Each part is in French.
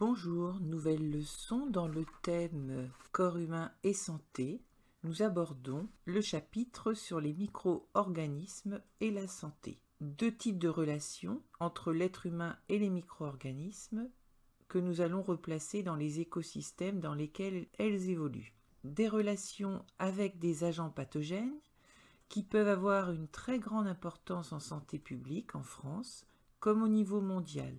Bonjour, nouvelle leçon dans le thème Corps humain et santé. Nous abordons le chapitre sur les micro-organismes et la santé. Deux types de relations entre l'être humain et les micro-organismes que nous allons replacer dans les écosystèmes dans lesquels elles évoluent. Des relations avec des agents pathogènes qui peuvent avoir une très grande importance en santé publique en France comme au niveau mondial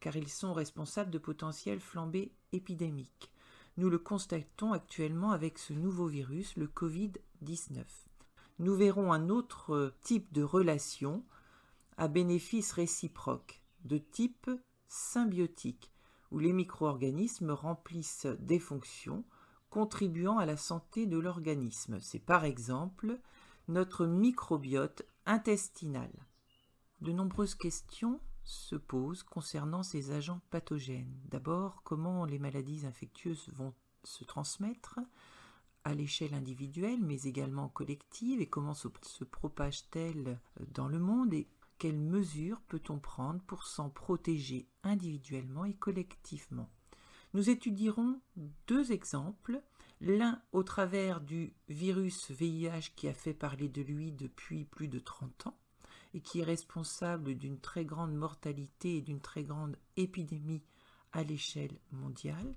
car ils sont responsables de potentiels flambées épidémiques. Nous le constatons actuellement avec ce nouveau virus, le Covid-19. Nous verrons un autre type de relation à bénéfice réciproque, de type symbiotique, où les micro-organismes remplissent des fonctions contribuant à la santé de l'organisme. C'est par exemple notre microbiote intestinal. De nombreuses questions se pose concernant ces agents pathogènes. D'abord, comment les maladies infectieuses vont se transmettre à l'échelle individuelle, mais également collective, et comment se, se propagent-elles dans le monde, et quelles mesures peut-on prendre pour s'en protéger individuellement et collectivement. Nous étudierons deux exemples, l'un au travers du virus VIH qui a fait parler de lui depuis plus de 30 ans, et qui est responsable d'une très grande mortalité et d'une très grande épidémie à l'échelle mondiale.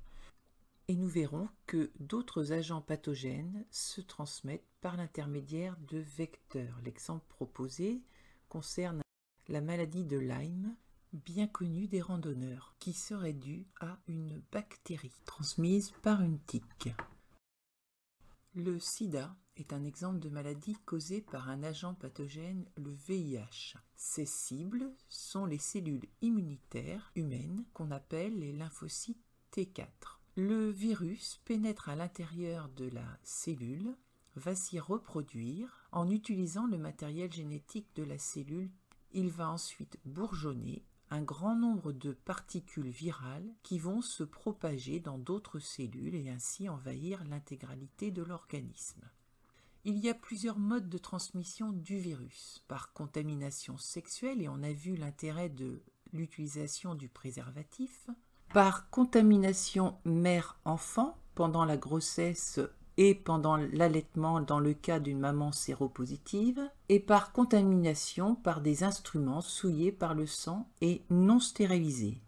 Et nous verrons que d'autres agents pathogènes se transmettent par l'intermédiaire de vecteurs. L'exemple proposé concerne la maladie de Lyme, bien connue des randonneurs, qui serait due à une bactérie transmise par une tique. Le sida est un exemple de maladie causée par un agent pathogène, le VIH. Ses cibles sont les cellules immunitaires humaines qu'on appelle les lymphocytes T4. Le virus pénètre à l'intérieur de la cellule, va s'y reproduire en utilisant le matériel génétique de la cellule. Il va ensuite bourgeonner un grand nombre de particules virales qui vont se propager dans d'autres cellules et ainsi envahir l'intégralité de l'organisme il y a plusieurs modes de transmission du virus, par contamination sexuelle, et on a vu l'intérêt de l'utilisation du préservatif, par contamination mère-enfant pendant la grossesse et pendant l'allaitement dans le cas d'une maman séropositive, et par contamination par des instruments souillés par le sang et non stérilisés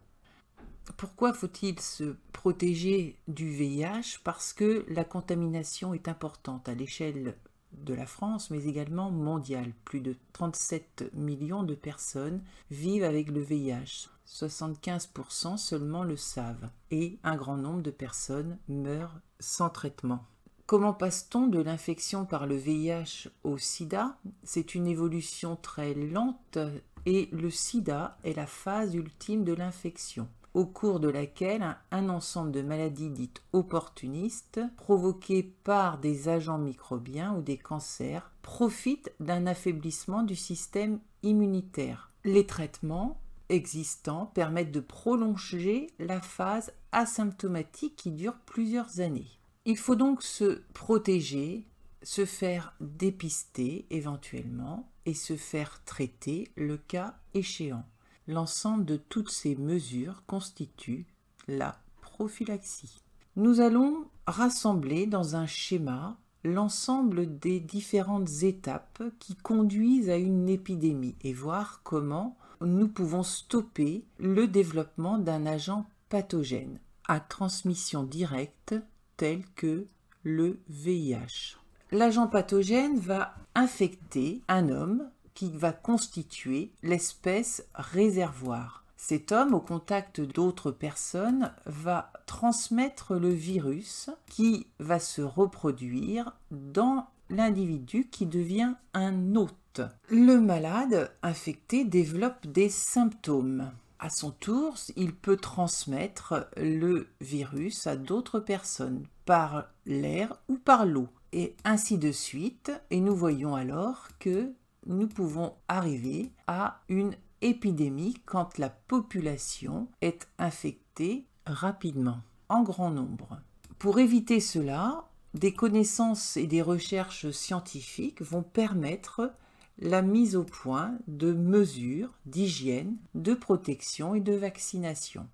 pourquoi faut-il se protéger du VIH Parce que la contamination est importante à l'échelle de la France, mais également mondiale. Plus de 37 millions de personnes vivent avec le VIH. 75% seulement le savent. Et un grand nombre de personnes meurent sans traitement. Comment passe-t-on de l'infection par le VIH au sida C'est une évolution très lente et le sida est la phase ultime de l'infection au cours de laquelle un ensemble de maladies dites opportunistes, provoquées par des agents microbiens ou des cancers, profitent d'un affaiblissement du système immunitaire. Les traitements existants permettent de prolonger la phase asymptomatique qui dure plusieurs années. Il faut donc se protéger, se faire dépister éventuellement et se faire traiter le cas échéant. L'ensemble de toutes ces mesures constitue la prophylaxie. Nous allons rassembler dans un schéma l'ensemble des différentes étapes qui conduisent à une épidémie et voir comment nous pouvons stopper le développement d'un agent pathogène à transmission directe tel que le VIH. L'agent pathogène va infecter un homme qui va constituer l'espèce réservoir. Cet homme, au contact d'autres personnes, va transmettre le virus qui va se reproduire dans l'individu qui devient un hôte. Le malade infecté développe des symptômes. À son tour, il peut transmettre le virus à d'autres personnes par l'air ou par l'eau, et ainsi de suite, et nous voyons alors que nous pouvons arriver à une épidémie quand la population est infectée rapidement, en grand nombre. Pour éviter cela, des connaissances et des recherches scientifiques vont permettre la mise au point de mesures d'hygiène, de protection et de vaccination.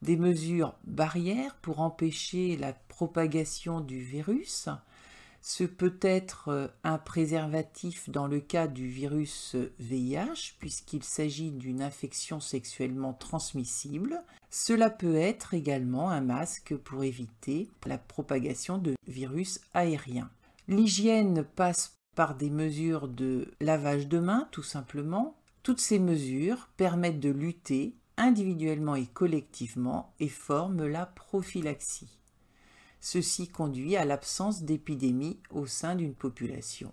Des mesures barrières pour empêcher la propagation du virus, ce peut être euh, un préservatif dans le cas du virus VIH, euh, puisqu'il s'agit d'une infection sexuellement transmissible. Cela peut être également un masque pour éviter la propagation de virus aériens. L'hygiène passe par des mesures de lavage de mains, tout simplement. Toutes ces mesures permettent de lutter individuellement et collectivement et forment la prophylaxie. Ceci conduit à l'absence d'épidémie au sein d'une population.